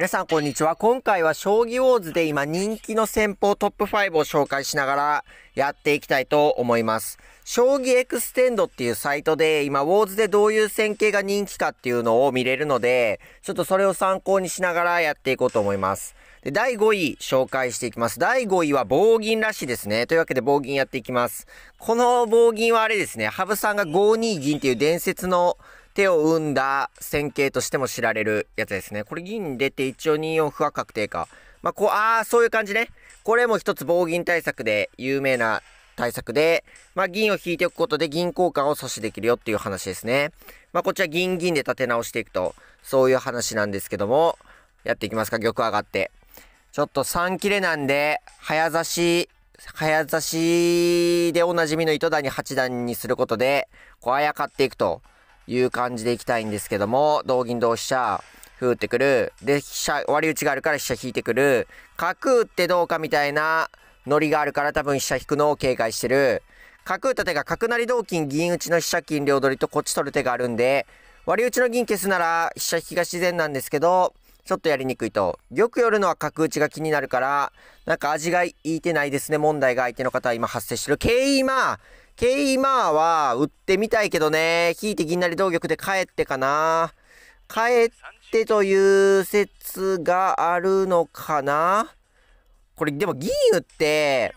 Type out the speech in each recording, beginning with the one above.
皆さんこんにちは。今回は将棋ウォーズで今人気の戦法トップ5を紹介しながらやっていきたいと思います。将棋エクステンドっていうサイトで今ウォーズでどういう戦型が人気かっていうのを見れるので、ちょっとそれを参考にしながらやっていこうと思います。で、第5位紹介していきます。第5位は棒銀らしいですね。というわけで棒銀やっていきます。この棒銀はあれですね、羽生さんが5二銀っていう伝説の手を生んだ線形としても知られるやつですね。これ銀出て一応2四歩は確定か。まあ、こう、ああ、そういう感じね。これも一つ棒銀対策で有名な対策で、まあ、銀を引いておくことで銀交換を阻止できるよっていう話ですね。まあ、こっちは銀銀で立て直していくと、そういう話なんですけども、やっていきますか、玉上がって。ちょっと3切れなんで、早指し、早指しでおなじみの糸谷八段にすることで、こうあやかっていくと。いう感じでいきたいんですけども、同銀同飛車、歩打ってくる。で、飛車、割り打ちがあるから飛車引いてくる。角打ってどうかみたいなノリがあるから多分飛車引くのを警戒してる。角打った手が角成同金銀打ちの飛車金両取りとこっち取る手があるんで、割り打ちの銀消すなら飛車引きが自然なんですけど、ちょっとやりにくいと。よく寄るのは角打ちが気になるから、なんか味がいいてないですね問題が相手の方は今発生してる。桂馬、ケイマーは売ってみたいけどね、引いて銀なり同玉で帰ってかな。帰ってという説があるのかなこれでも銀打って、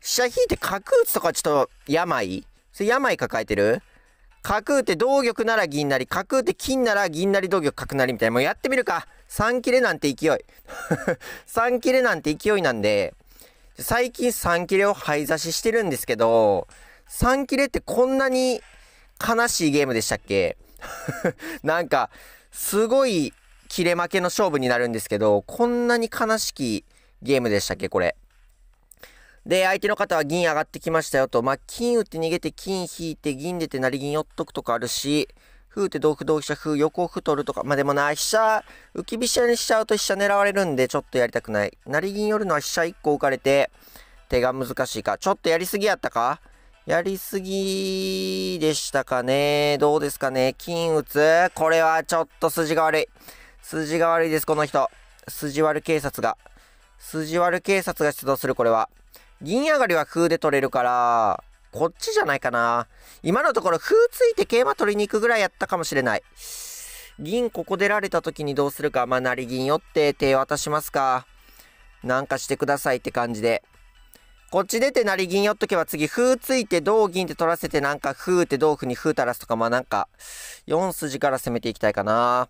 飛車引いて角打つとかちょっと病それ病抱えてる角打って同玉なら銀なり、角打って金なら銀なり同玉角なりみたいな。もうやってみるか。3切れなんて勢い。3 切れなんて勢いなんで、最近3切れを灰差ししてるんですけど、3切れってこんなに悲しいゲームでしたっけ なんか、すごい切れ負けの勝負になるんですけど、こんなに悲しきゲームでしたっけこれ。で、相手の方は銀上がってきましたよと。まあ、金打って逃げて、金引いて、銀出て、成銀寄っとくとかあるし、風って同歩同飛車風、横歩取るとか。まあ、でもな、飛車、浮き飛車にしちゃうと飛車狙われるんで、ちょっとやりたくない。成銀寄るのは飛車1個置かれて、手が難しいか。ちょっとやりすぎやったかやりすぎでしたかねどうですかね金打つこれはちょっと筋が悪い。筋が悪いです、この人。筋悪警察が。筋悪警察が出動する、これは。銀上がりは風で取れるから、こっちじゃないかな。今のところ風ついて桂馬取りに行くぐらいやったかもしれない。銀ここ出られた時にどうするか。まあ、成銀寄って手渡しますか。なんかしてくださいって感じで。こっち出て成銀寄っとけば次、風ついて同銀って取らせてなんか、風って同歩に風垂らすとか、まあなんか、4筋から攻めていきたいかな。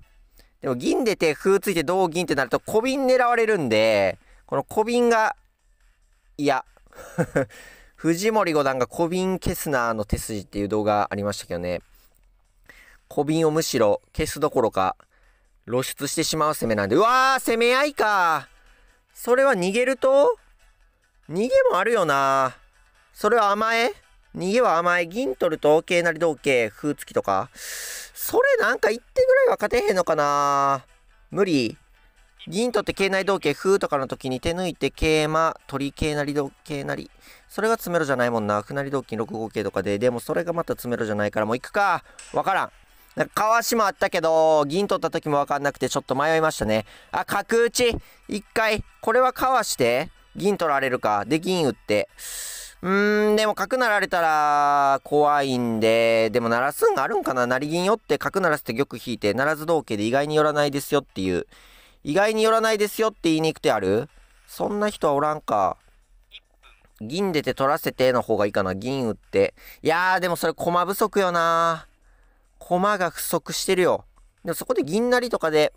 でも銀出て、風ついて同銀ってなると小瓶狙われるんで、この小瓶が、いや、藤森五段が小瓶消すなーの手筋っていう動画ありましたけどね。小瓶をむしろ消すどころか、露出してしまう攻めなんで、うわー攻め合いかそれは逃げると逃げもあるよな。それは甘え逃げは甘え。銀取ると、桂なり同桂、風付きとか。それなんか1手ぐらいは勝てへんのかな。無理。銀取って桂内同桂、風とかの時に手抜いて、桂馬、取桂なり同桂なり。それが詰めろじゃないもんな。歩なり同金6五桂とかで。でもそれがまた詰めろじゃないからもう行くか。わからん。なんか川島あったけど、銀取った時もわかんなくてちょっと迷いましたね。あ、角打ち一回、これはかわして。銀取られるか。で、銀打って。うーん、でも角なられたら怖いんで、でも鳴らすんがあるんかな成銀寄って角鳴らして玉引いて、ならず同桂で意外に寄らないですよっていう。意外に寄らないですよって言いに行く手あるそんな人はおらんか。銀出て取らせての方がいいかな。銀打って。いやー、でもそれ駒不足よな駒が不足してるよ。でもそこで銀なりとかで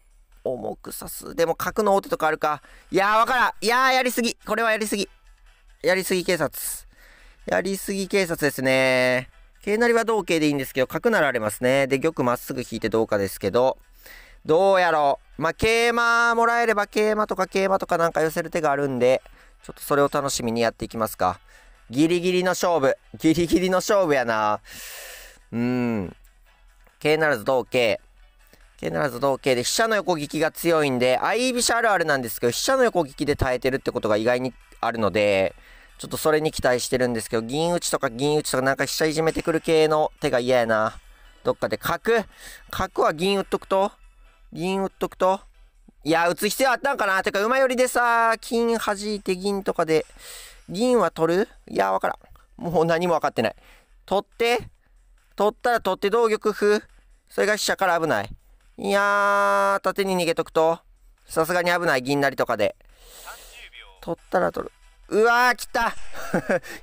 重く刺す。でも角の王手とかあるか。いやーわからん。いやーやりすぎ。これはやりすぎ。やりすぎ警察。やりすぎ警察ですね。桂成は同桂でいいんですけど、角なられますね。で、玉まっすぐ引いてどうかですけど、どうやろう。まあ、桂馬もらえれば桂馬とか桂馬とかなんか寄せる手があるんで、ちょっとそれを楽しみにやっていきますか。ギリギリの勝負。ギリギリの勝負やな。うーん。桂ならず同桂。桂ならず同桂で飛車の横利きが強いんで、相居飛車あるあるなんですけど、飛車の横利きで耐えてるってことが意外にあるので、ちょっとそれに期待してるんですけど、銀打ちとか銀打ちとかなんか飛車いじめてくる系の手が嫌やな。どっかで角。角は銀打っとくと銀打っとくといや、打つ必要あったんかなてか、馬寄りでさ、金弾いて銀とかで、銀は取るいや、わからん。もう何も分かってない。取って、取ったら取って同玉風。それが飛車から危ない。いやー、縦に逃げとくと、さすがに危ない、銀なりとかで。取ったら取る。うわー、切った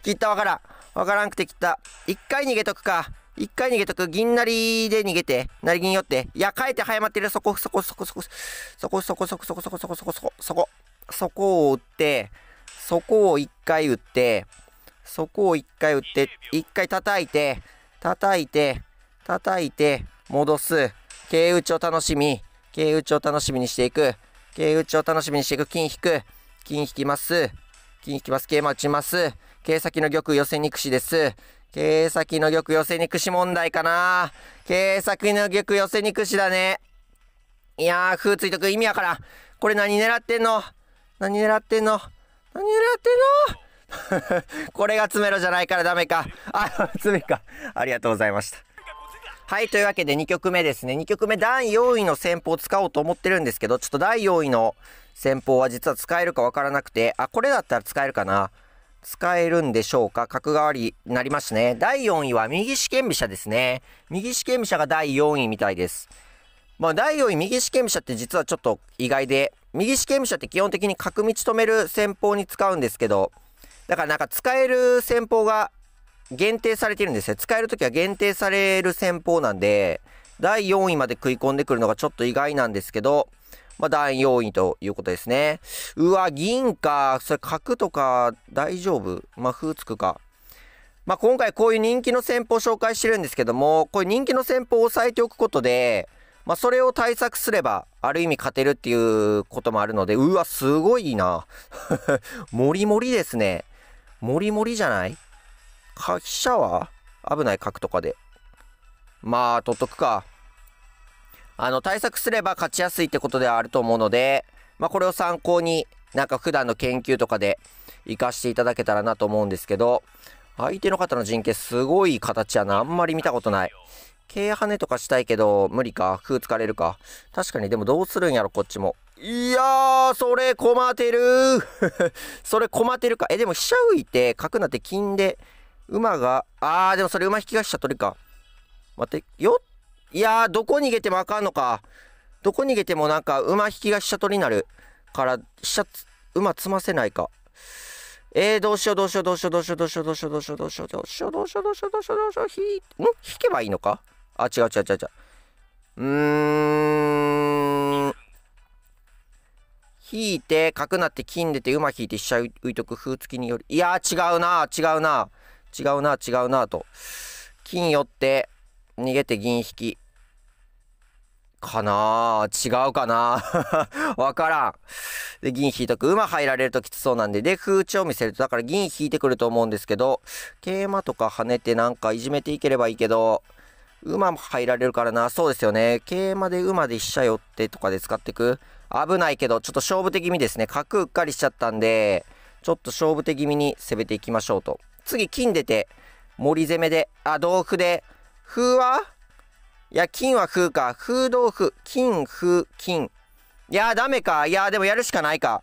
切ったわからん。わからんくて切った。一回逃げとくか。一回逃げとく。銀なりで逃げて。なり銀よって。いや、かえて早まってる。そこ、そこ、そこ、そこ、そこ、そこ、そこ、そこ、そこ、そこ、そこ、そこ、そこ、そこを打って、そこを一回打って、そこを一回打って、一回叩いて、叩いて、叩いて、戻す。経打ちを楽しみ、経打ちを楽しみにしていく、経打ちを楽しみにしていく、金引く、金引きます、金引きます、桂馬打ちます、経先の玉寄せにくしです、経先の玉寄せにくし問題かな経営先の玉寄せにくしだね。いやー、風ついとく意味やからん。これ何狙ってんの何狙ってんの何狙ってんの これが詰めろじゃないからダメか。あ、詰めか。ありがとうございました。はい、というわけで2曲目ですね。2曲目、第4位の戦法を使おうと思ってるんですけど、ちょっと第4位の戦法は実は使えるかわからなくて、あ、これだったら使えるかな。使えるんでしょうか角換わりになりましたね。第4位は右四間飛車ですね。右四間飛車が第4位みたいです。まあ、第4位右四間飛車って実はちょっと意外で、右四間飛車って基本的に角道止める戦法に使うんですけど、だからなんか使える戦法が限定されてるんですね。使えるときは限定される戦法なんで、第4位まで食い込んでくるのがちょっと意外なんですけど、まあ、第4位ということですね。うわ、銀か。それ角とか大丈夫まあ、風つくか。まあ、今回こういう人気の戦法紹介してるんですけども、こういう人気の戦法を押さえておくことで、まあ、それを対策すれば、ある意味勝てるっていうこともあるので、うわ、すごいな。もりもりですね。もりもりじゃないか飛は危ない角とかで。まあ、取っとくか。あの、対策すれば勝ちやすいってことではあると思うので、まあ、これを参考に、なんか普段の研究とかで活かしていただけたらなと思うんですけど、相手の方の陣形すごい形やな。あんまり見たことない。桂跳ねとかしたいけど、無理か。空疲れるか。確かに、でもどうするんやろ、こっちも。いやー、それ困ってる それ困ってるか。え、でも飛車浮いて、角なって金で、馬が、あー、でもそれ馬引き返した鳥か。待って、よっ。いやー、どこ逃げてもあかんのか。どこ逃げてもなんか、馬引きが飛車取になるから、飛車馬詰ませないか。えー、どうしようどうしようどうしようどうしようどうしようどうしようどうしようどうしようどうしようどうしようどうしようどうしようどうしようひん引けばいいのかあ、違う違う違う違う。うーん。引いて、角なって金出て馬引いて飛車浮いとく風付きによる。いやー違うな違うな違うな違うなと金寄って逃げて銀引きかな違うかな わからん。で、銀引いとく。馬入られるときつそうなんで。で、風潮を見せると、だから銀引いてくると思うんですけど、桂馬とか跳ねてなんかいじめていければいいけど、馬も入られるからな。そうですよね。桂馬で馬で飛車寄ってとかで使ってく。危ないけど、ちょっと勝負手気味ですね。角うっかりしちゃったんで、ちょっと勝負手気味に攻めていきましょうと。次金出て、森攻めで、あ、同歩で、風はいや、金は風か。風同歩、金、風、金。いや、ダメか。いや、でもやるしかないか。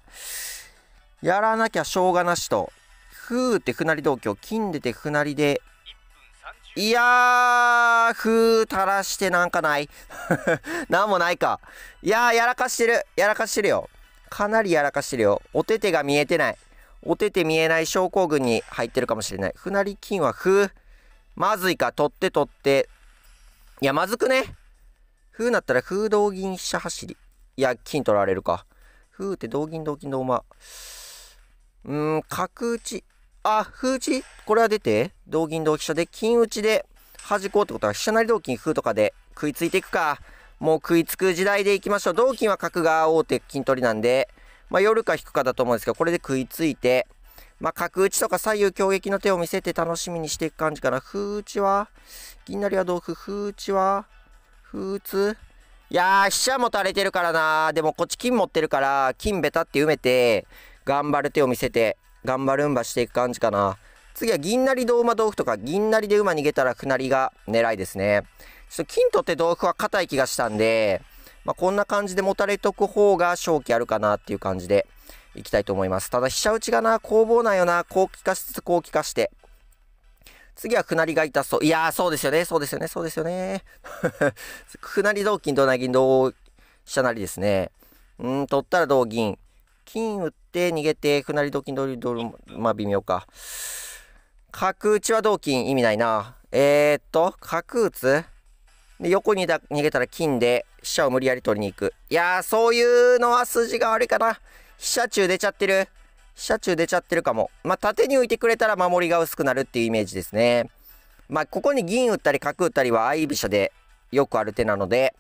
やらなきゃしょうがなしと。風って歩成り同居、金出て歩成りで、いやー、風垂らしてなんかない。なんもないか。いやー、やらかしてる。やらかしてるよ。かなりやらかしてるよ。お手手が見えてない。おてて見えない症候群に入ってるかもしれない。ふなり金はふ、まずいか、取って取って。いや、まずくね。ふなったら、風同銀飛車走り。いや、金取られるか。ふって同銀同金同馬。うーん、角打ち。あ、風打ちこれは出て、同銀同飛車で、金打ちで弾こうってことは、飛車成同金うとかで食いついていくか。もう食いつく時代でいきましょう。同金は角が王手金取りなんで、まあ、夜か引くかだと思うんですけど、これで食いついて、まあ、角打ちとか左右強撃の手を見せて楽しみにしていく感じかな。風打ちは銀なりは同歩。風打ちは風打ついやー、飛車も垂れてるからなでもこっち金持ってるから、金ベタって埋めて、頑張る手を見せて、頑張るんばしていく感じかな。次は銀なり同馬同歩とか、銀なりで馬逃げたら歩成りが狙いですね。ちょっと金取って同歩は硬い気がしたんで、まあ、こんな感じで持たれとく方が勝機あるかなっていう感じでいきたいと思います。ただ飛車打ちがな、攻防なんよな、こう利かしつつ、こう利かして。次は船りがいたそう。いやー、そうですよね、そうですよね、そうですよね。船 り同金、同成銀、同飛車成ですね。うん、取ったら同銀。金打って逃げて、船り同金、同竜、同まあ微妙か。角打ちは同金、意味ないな。えー、っと、角打つで、横にだ逃げたら金で飛車を無理やり取りに行く。いやー、そういうのは筋が悪いかな。飛車中出ちゃってる。飛車中出ちゃってるかも。まあ、縦に浮いてくれたら守りが薄くなるっていうイメージですね。まあ、ここに銀打ったり角打ったりは相居飛車でよくある手なので、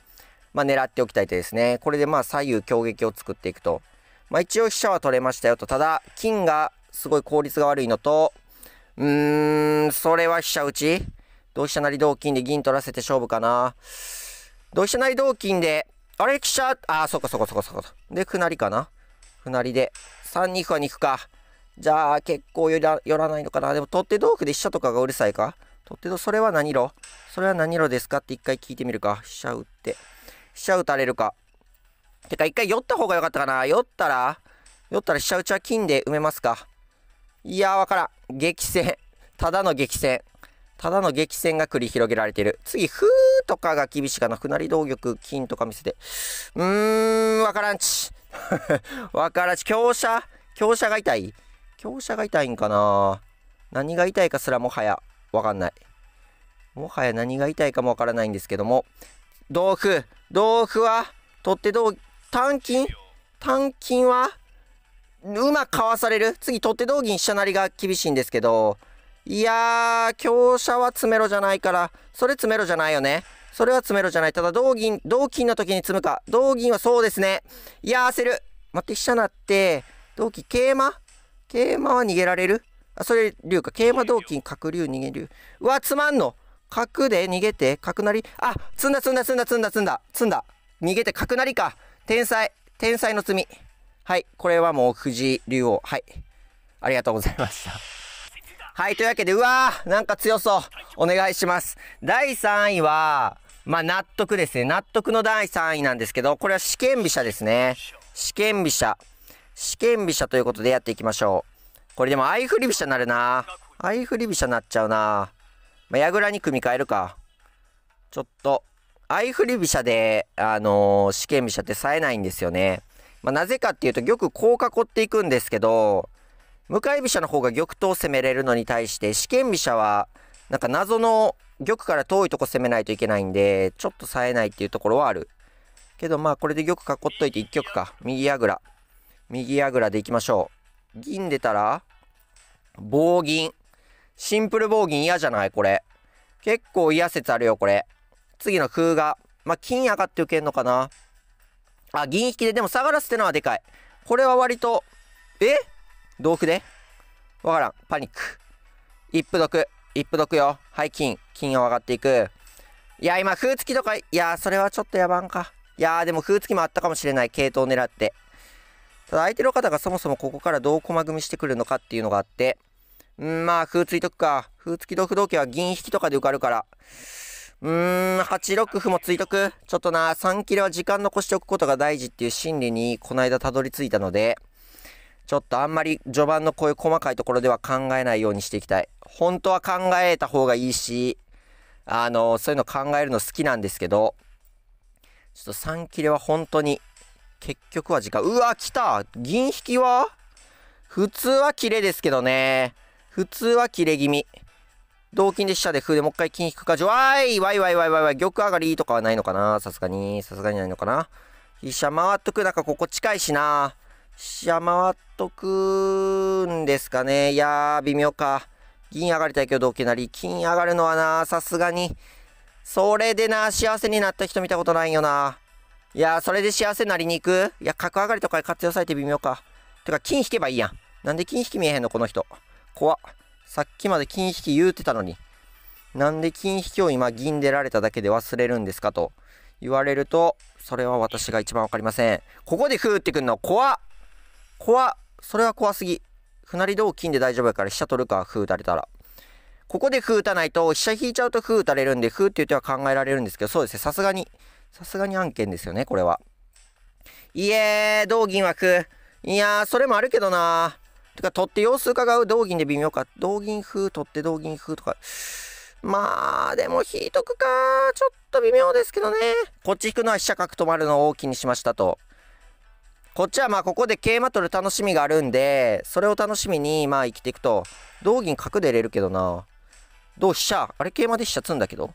まあ、狙っておきたい手ですね。これでまあ左右強撃を作っていくと。まあ、一応飛車は取れましたよと。ただ、金がすごい効率が悪いのと、うーん、それは飛車打ち同飛車成同金で銀取らせて勝負かな。同飛車成同金で、あれ飛車、あ、そっかそっかそっそで、歩成かな。歩成で、3二歩は2歩か。じゃあ、結構寄ら寄らないのかな。でも、取って同歩で飛車とかがうるさいか。取ってと、それは何色それは何色ですかって一回聞いてみるか。飛車打って。飛車打たれるか。てか、一回寄った方が良かったかな。寄ったら、寄ったら飛車打ちは金で埋めますか。いやー、わからん。激戦。ただの激戦。ただの激戦が繰り広げられている。次、ふーとかが厳しかな。船り同玉、金とか見せて。うーん、わからんち。わからんち。強者強者が痛い強者が痛いんかな何が痛いかすらもはや、わかんない。もはや何が痛いかもわからないんですけども。同歩同歩は取って同、単金単金はうまくかわされる次取って同銀飛車成りが厳しいんですけど、いやー、強者は詰めろじゃないから、それ詰めろじゃないよね。それは詰めろじゃない。ただ、同銀、同金の時に詰むか。同銀はそうですね。いやー、焦る。待って、飛車なって、同金、桂馬桂馬は逃げられるあ、それ、竜か。桂馬、同金、角竜、逃げる。うわ、詰まんの角で逃げて、角なり。あ、詰んだ、詰んだ、詰んだ、詰んだ、詰んだ、詰んだ。逃げて、角なりか。天才、天才の詰みはい、これはもう藤井竜王。はい。ありがとうございました。はい、というわけで、うわー、なんか強そう。お願いします。第3位は、まあ、納得ですね。納得の第3位なんですけど、これは試験飛車ですね。試験飛車。試験飛車ということでやっていきましょう。これでも相振り飛車になるな。相振り飛車になっちゃうな。まあ、矢倉に組み替えるか。ちょっと、相振り飛車で、あのー、試験飛車って冴えないんですよね。まあ、なぜかっていうと、玉こう囲っていくんですけど、向かい飛車の方が玉頭を攻めれるのに対して、四間飛車は、なんか謎の玉から遠いとこ攻めないといけないんで、ちょっと冴えないっていうところはある。けどまあこれで玉囲っといて一局か。右矢倉右矢倉でいきましょう。銀出たら、棒銀。シンプル棒銀嫌じゃないこれ。結構嫌説あるよ、これ。次の空が。まあ、金上がって受けんのかな。あ、銀引きで、でも下がらせてのはでかい。これは割と、え同歩でわからん。パニック。一歩毒。一歩毒よ。はい、金。金を上がっていく。いや、今、風付きとか、いや、それはちょっとやばんか。いやでも風付きもあったかもしれない。系統を狙って。ただ、相手の方がそもそもここからどう駒組みしてくるのかっていうのがあって。うん、まあ、風付いとくか。風付き同歩同家は銀引きとかで受かるから。うーん、8六歩もついとく。ちょっとな、3キロは時間残しておくことが大事っていう心理に、こないだたどり着いたので、ちょっとあんまり序盤のこういう細かいところでは考えないようにしていきたい。本当は考えた方がいいし、あの、そういうの考えるの好きなんですけど、ちょっと3切れは本当に、結局は時間。うわ、来た銀引きは普通は切れですけどね。普通は切れ気味。同金で飛車で歩でもう一回金引くか。じわーいわいわいわいわい玉上がりとかはないのかなさすがに。さすがにないのかな飛車回っとく。だからここ近いしな。飛車回っとくんですかね。いやー、微妙か。銀上がりたいけど同桂なり。金上がるのはな、さすがに。それでな、幸せになった人見たことないよな。いやー、それで幸せになりに行くいや、角上がりとか活用されて微妙か。てか、金引けばいいやん。なんで金引き見えへんの、この人。怖っ。さっきまで金引き言うてたのに。なんで金引きを今銀出られただけで忘れるんですかと言われると、それは私が一番わかりません。ここでふうってくんの怖っ怖それは怖すぎ。船り同金で大丈夫やから飛車取るか、歩打たれたら。ここで歩打たないと、飛車引いちゃうと歩打たれるんで、歩っていう手は考えられるんですけど、そうですね、さすがに、さすがに案件ですよね、これは。いえー、同銀は歩。いやー、それもあるけどなてか、取って様子伺う同銀で微妙か。同銀歩、取って同銀歩とか。まあ、でも引いとくか。ちょっと微妙ですけどね。こっち引くのは飛車角止まるのを大きにしましたと。こっちはまあここで桂馬取る楽しみがあるんで、それを楽しみにまあ生きていくと、同銀角で入れるけどな。同飛車。あれ桂馬で飛車積んだけど。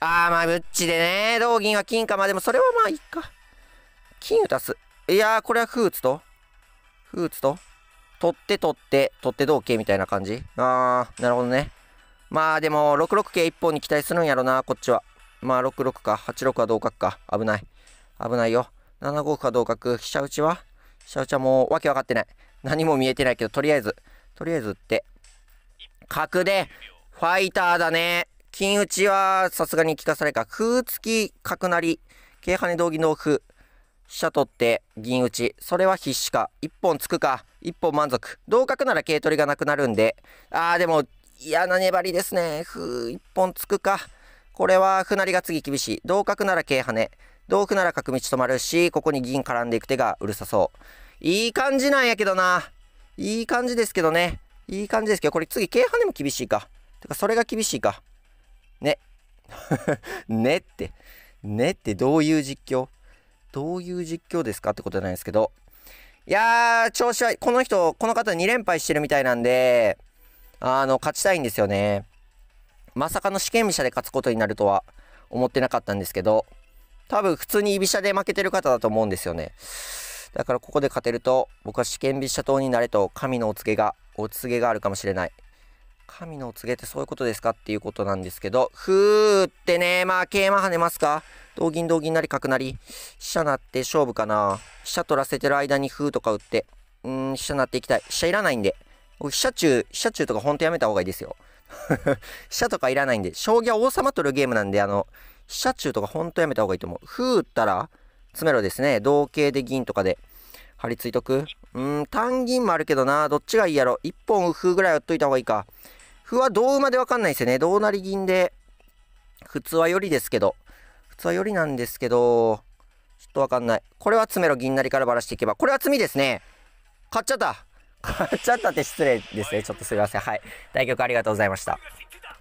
ああまあぶっちでね。同銀は金か。まあでもそれはまあいいか。金打たす。いやーこれは歩打つと。歩打つと。取って取って、取って同桂みたいな感じ。あー、なるほどね。まあでも6六桂一本に期待するんやろな、こっちは。まあ6六か。8六は同角か。危ない。危ないよ。7五歩か同角、飛車打ちは飛車打ちはもうわけわかってない。何も見えてないけど、とりあえず、とりあえず打って。角で、ファイターだね。金打ちはさすがに利かされか。空付き角なり。桂跳ね同銀同歩。飛車取って銀打ち。それは必死か。一本突くか。一本満足。同角なら桂取りがなくなるんで。ああでも嫌な粘りですね。ふう、一本突くか。これは歩成が次厳しい。同角なら桂跳ね。同歩なら角道止まるし、ここに銀絡んでいく手がうるさそう。いい感じなんやけどな。いい感じですけどね。いい感じですけど、これ次、桂跳ねも厳しいか。てか、それが厳しいか。ね。ねって。ねってどういう実況どういう実況ですかってことじゃないですけど。いやー、調子は、この人、この方2連敗してるみたいなんで、あの、勝ちたいんですよね。まさかの試験飛車で勝つことになるとは思ってなかったんですけど、多分普通に居飛車で負けてる方だと思うんですよね。だからここで勝てると、僕は試験飛車党になれと、神のお告げが、お告げがあるかもしれない。神のお告げってそういうことですかっていうことなんですけど、ふーってね、まあ、桂馬跳ねますか同銀同銀なり角なり。飛車なって勝負かな飛車取らせてる間にふーとか打って。うーん、飛車なっていきたい。飛車いらないんで。飛車中、飛車中とかほんとやめた方がいいですよ。飛車とかいらないんで。将棋は王様取るゲームなんで、あの、車中とかほんとやめた方がいいと思う。ふーったら、詰めろですね。同型で銀とかで。張り付いとくうーん、単銀もあるけどな。どっちがいいやろ。一本風ぐらい打っといた方がいいか。歩は同馬でわかんないですよね。同なり銀で。普通はよりですけど。普通はよりなんですけど、ちょっとわかんない。これは詰めろ銀なりからばらしていけば。これは詰みですね。買っちゃった。買っちゃったって失礼ですね。ちょっとすいません。はい。対局ありがとうございました。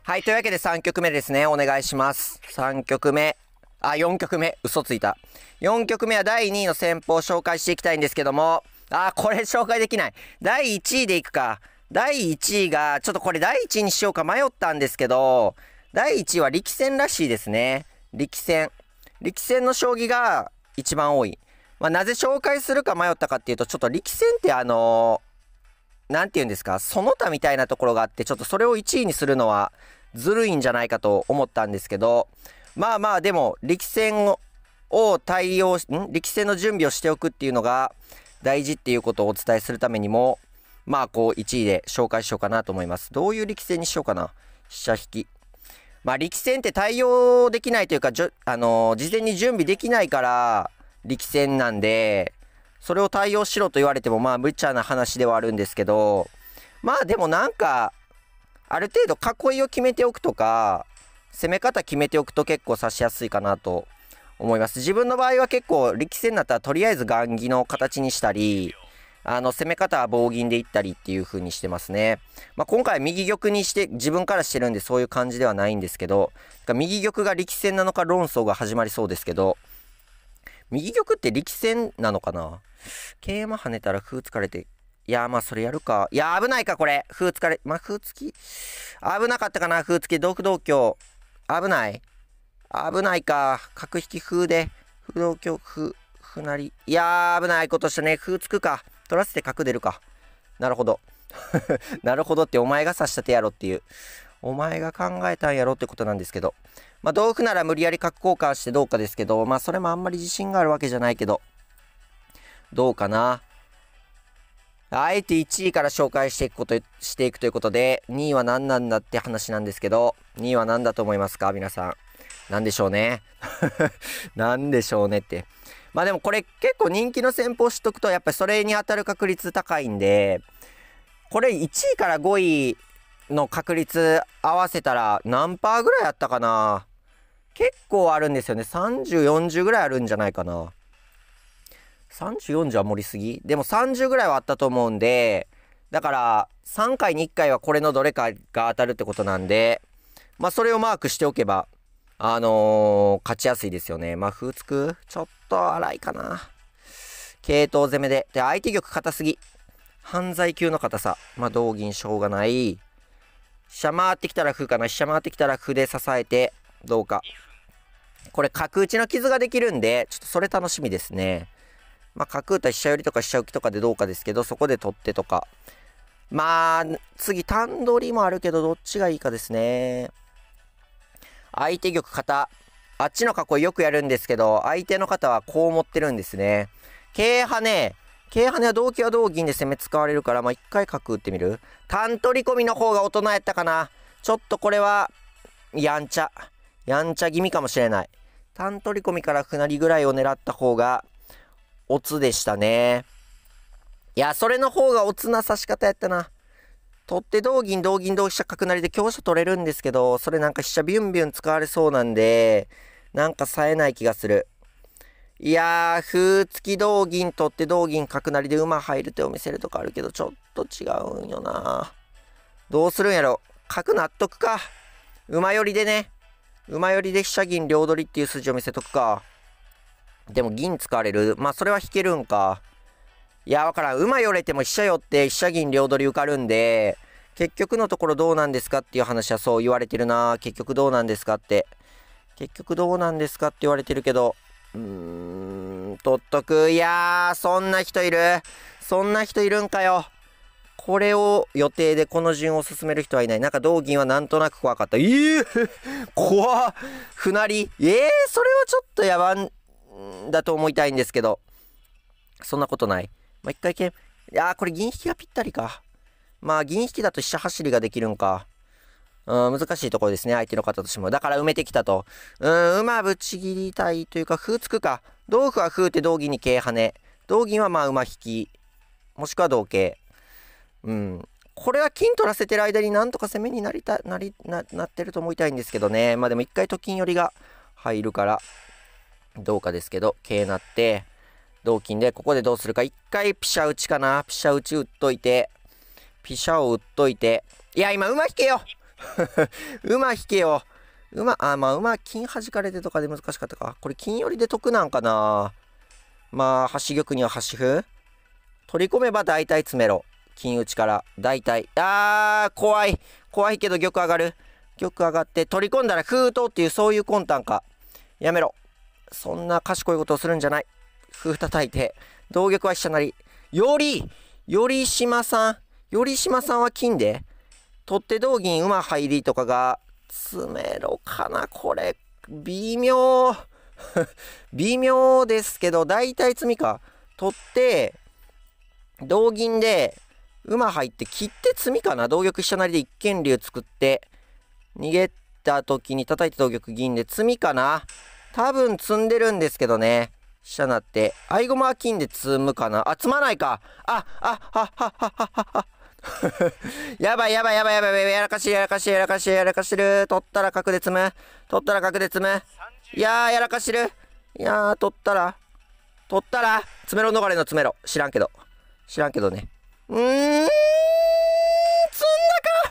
はい、というわけで3曲目ですね。お願いします。3曲目。あ、4曲目。嘘ついた。4曲目は第2位の戦法を紹介していきたいんですけども。あ、これ紹介できない。第1位でいくか。第1位が、ちょっとこれ第1位にしようか迷ったんですけど、第1位は力戦らしいですね。力戦。力戦の将棋が一番多い。まあ、なぜ紹介するか迷ったかっていうと、ちょっと力戦ってあのー、なんて言うんですか、その他みたいなところがあって、ちょっとそれを1位にするのは、ずるいんじゃないかと思ったんですけど、まあまあでも力戦を対応ん力戦の準備をしておくっていうのが大事っていうことをお伝えするためにも、まあこう1位で紹介しようかなと思います。どういう力戦にしようかな。飛車引き。まあ力戦って対応できないというか、じょあのー、事前に準備できないから力戦なんで、それを対応しろと言われてもまあ無茶な話ではあるんですけど、まあでもなんかある程度囲いを決めておくとか、攻め方決めておくと結構指しやすいかなと思います。自分の場合は結構力戦になったらとりあえず雁木の形にしたり、あの、攻め方は棒銀でいったりっていう風にしてますね。まあ、今回右玉にして自分からしてるんでそういう感じではないんですけど、右玉が力戦なのか論争が始まりそうですけど、右玉って力戦なのかな桂馬跳ねたら空疲れていやまあそれやるか。いや危ないか、これ。風つかれ、まあ、風つき危なかったかな、風つき。毒同居。危ない。危ないか。角引き風で。風同居、風、風なり。いや危ないことしたね。風つくか。取らせて角出るか。なるほど。なるほどってお前が察した手やろっていう。お前が考えたんやろってことなんですけど。まあ、同歩なら無理やり角交換してどうかですけど、まあ、それもあんまり自信があるわけじゃないけど。どうかな。あえて1位から紹介していくこと、していくということで、2位は何なんだって話なんですけど、2位は何だと思いますか皆さん。何でしょうね。何でしょうねって。まあでもこれ結構人気の戦法知っとくと、やっぱりそれに当たる確率高いんで、これ1位から5位の確率合わせたら何パーぐらいあったかな結構あるんですよね。30、40ぐらいあるんじゃないかな。34じゃ盛りすぎでも30ぐらいはあったと思うんで、だから、3回に1回はこれのどれかが当たるってことなんで、まあ、それをマークしておけば、あのー、勝ちやすいですよね。まあ、風つくちょっと荒いかな。系統攻めで。で、相手玉硬すぎ。犯罪級の硬さ。まあ、同銀しょうがない。飛車回ってきたら風かな。飛車回ってきたら風で支えて、どうか。これ、角打ちの傷ができるんで、ちょっとそれ楽しみですね。まあ、角打った飛車寄りとか飛車浮きとかでどうかですけど、そこで取ってとか。まあ、次、単取りもあるけど、どっちがいいかですね。相手玉型。あっちの囲いよくやるんですけど、相手の方はこう持ってるんですね。桂跳ね、桂跳ねは同期は同銀で攻め使われるから、まあ、一回角打ってみる単取り込みの方が大人やったかな。ちょっとこれは、やんちゃ。やんちゃ気味かもしれない。単取り込みから歩成りぐらいを狙った方が、オツでしたね。いや、それの方がオツな刺し方やったな。取って同銀、同銀、同飛車、角成りで強者取れるんですけど、それなんか飛車ビュンビュン使われそうなんで、なんか冴えない気がする。いやー、風付き同銀取って同銀角成りで馬入る手を見せるとかあるけど、ちょっと違うんよなどうするんやろ。角納得か。馬寄りでね。馬寄りで飛車銀両取りっていう筋を見せとくか。でも銀使われる。まあ、それは引けるんか。いや、わからん。馬寄れても飛車寄って飛車銀両取り受かるんで、結局のところどうなんですかっていう話はそう言われてるな。結局どうなんですかって。結局どうなんですかって言われてるけど。うーん、取っとく。いやー、そんな人いる。そんな人いるんかよ。これを予定でこの順を進める人はいない。なんか同銀はなんとなく怖かった。ええー、怖っ。ふなり。ええー、それはちょっとやばん、だと思いたいんですけど、そんなことない。まあ、一回けん、いやー、これ銀引きがぴったりか。まあ、銀引きだと飛車走りができるんか。うん、難しいところですね、相手の方としても。だから埋めてきたと。うん、馬ぶち切りたいというか、歩つくか。同歩は歩打って同銀に桂跳ね。同銀はまあ馬引き。もしくは同桂。うん。これは金取らせてる間になんとか攻めになりた、なり、な、なってると思いたいんですけどね。まあでも一回と金寄りが入るから。どうかですけど、桂なって、同金で、ここでどうするか。一回ピシャ打ちかな。ピシャ打ち打っといて、ピシャを打っといて、いや、今、馬引けよ 馬引けよ馬、あ、まあ、馬、金弾かれてとかで難しかったか。これ、金寄りで得なんかなまあ、端玉には端歩取り込めば大体詰めろ。金打ちから。大体。あー、怖い。怖いけど玉上がる。玉上がって、取り込んだら封筒っていう、そういう魂胆か。やめろ。そんな賢いことをするんじゃない。歩叩いて、同玉は飛車なり。より、より島さん、より島さんは金で、取って同銀馬入りとかが、詰めろかな、これ。微妙。微妙ですけど、大体詰みか。取って、同銀で、馬入って切って詰みかな。同玉飛車成りで一間竜作って、逃げた時に叩いて同玉銀で詰みかな。多分積んでるんですけどね。下なって、アイゴマ金で積むかなあ、積まないか。あ、あ、は、は、は、は、は、は。やばいやばいやばいやばいやばい。やらかしやらかしやらかしやらかしる。取ったら角で積む。取ったら角で積む。いやーやらかしる。いやー取ったら。取ったら。詰めろ逃れの詰めろ。知らんけど。知らんけどね。うーん、積んだ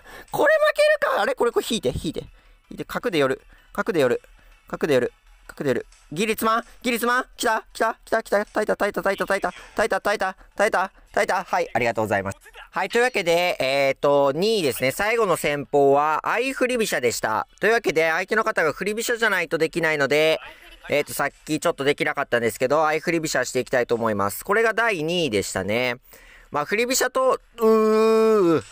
かこれ負けるかあれこれこれ引いて、引いて。引いて、角で寄る。角で寄る。角で寄る。隠れる。ギリツマンギリツマン来た来た来た来た耐えた耐えた耐えた耐えた耐えた耐えた耐えた耐えたはい、ありがとうございます。はい、というわけで、えっ、ー、と、2位ですね。最後の戦法は、相振り飛車でした。というわけで、相手の方が振り飛車じゃないとできないので、えっ、ー、と、さっきちょっとできなかったんですけど、相振り飛車していきたいと思います。これが第2位でしたね。まあ、振り飛車と、うー、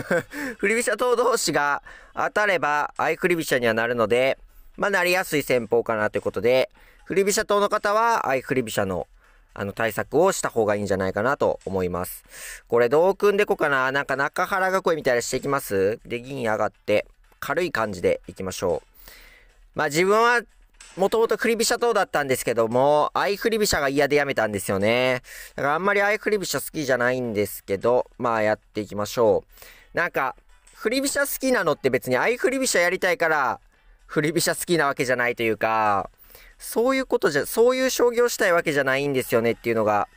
振り飛車党同士が当たれば、相振り飛車にはなるので、まあ、なりやすい戦法かなということで、振り飛車党の方は、相振り飛車の、あの、対策をした方がいいんじゃないかなと思います。これ、どう組んでこうかななんか中原囲いみたいにしていきますで、銀上がって、軽い感じでいきましょう。まあ、自分は、もともと振り飛車党だったんですけども、相振り飛車が嫌でやめたんですよね。だからあんまり相振り飛車好きじゃないんですけど、まあやっていきましょう。なんか、振り飛車好きなのって別に相振り飛車やりたいから、振り飛車好きなわけじゃないというか、そういうことじゃ、そういう将棋をしたいわけじゃないんですよねっていうのが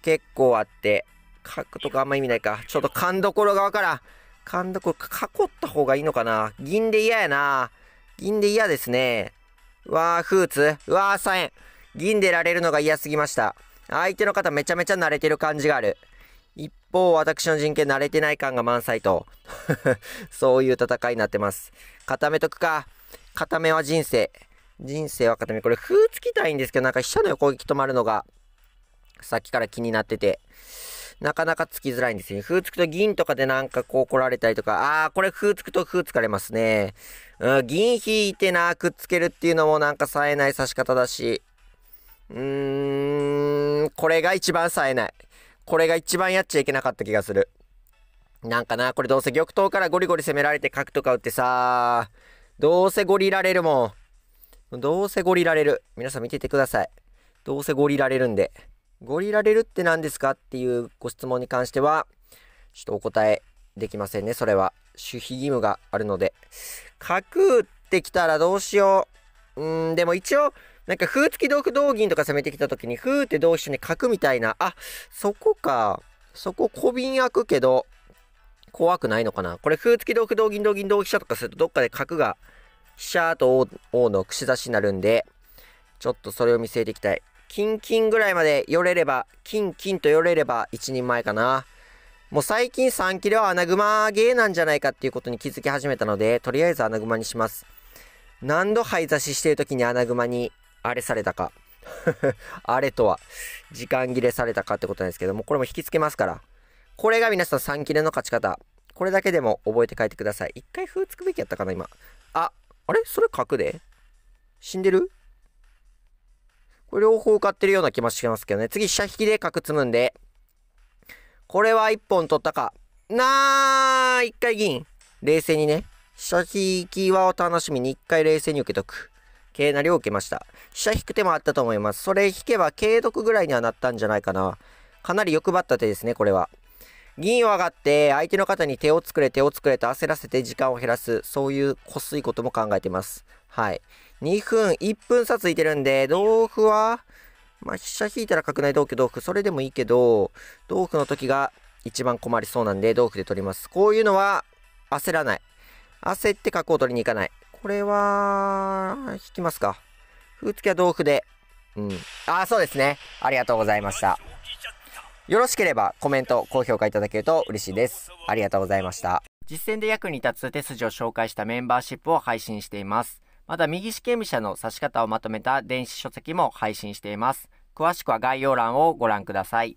結構あって、書くとかあんま意味ないか。ちょっと勘どころがわからん。勘どころ、囲った方がいいのかな銀で嫌やな。銀で嫌ですね。わー、フーツ。わー、サイン。銀でられるのが嫌すぎました。相手の方めちゃめちゃ慣れてる感じがある。一方、私の人権慣れてない感が満載と。そういう戦いになってます。固めとくか。片目は人生。人生は片目。これ、風つきたいんですけど、なんか飛車の横行き止まるのが、さっきから気になってて、なかなかつきづらいんですよね。風つくと銀とかでなんかこう来られたりとか、あー、これ風つくと風つかれますね。うん、銀引いてな、くっつけるっていうのもなんか冴えない指し方だし、うーん、これが一番冴えない。これが一番やっちゃいけなかった気がする。なんかな、これどうせ玉頭からゴリゴリ攻められて角とか打ってさー、どうせゴリられるもん。どうせゴリられる。皆さん見ててください。どうせゴリられるんで。ゴリられるって何ですかっていうご質問に関しては、ちょっとお答えできませんね。それは。守秘義務があるので。架空ってきたらどうしよう。うん、でも一応、なんか、風付き毒道銀とか攻めてきた時に、風って同飛車に角みたいな、あ、そこか。そこ小瓶開くけど、怖くないのかなこれ、風付き同歩同銀同銀同飛車とかすると、どっかで角が、飛車と王の串刺しになるんで、ちょっとそれを見据えていきたい。金金ぐらいまで寄れれば、金金と寄れれば一人前かな。もう最近3キロは穴熊ゲーなんじゃないかっていうことに気づき始めたので、とりあえず穴熊にします。何度灰刺ししてる時に穴熊にあれされたか。あれとは、時間切れされたかってことなんですけども、これも引きつけますから。これが皆さん3切れの勝ち方。これだけでも覚えて帰ってください。一回風つくべきやったかな、今。あ、あれそれ角で死んでるこれ両方受かってるような気もしますけどね。次、飛車引きで角積むんで。これは1本取ったか。なー、一回銀。冷静にね。飛車引きはお楽しみに一回冷静に受けとく。桂成を受けました。飛車引く手もあったと思います。それ引けば、桂毒ぐらいにはなったんじゃないかな。かなり欲張った手ですね、これは。銀を上がって相手の方に手を作れ手を作れと焦らせて時間を減らすそういうこすいことも考えてますはい2分1分差ついてるんで同歩はまあ飛車引いたら角内同居同歩それでもいいけど同歩の時が一番困りそうなんで同歩で取りますこういうのは焦らない焦って角を取りに行かないこれは引きますか歩突きは同歩でうんああそうですねありがとうございましたよろしければコメント、高評価いただけると嬉しいです。ありがとうございました。実践で役に立つ手筋を紹介したメンバーシップを配信しています。また、右四間武者の指し方をまとめた電子書籍も配信しています。詳しくは概要欄をご覧ください。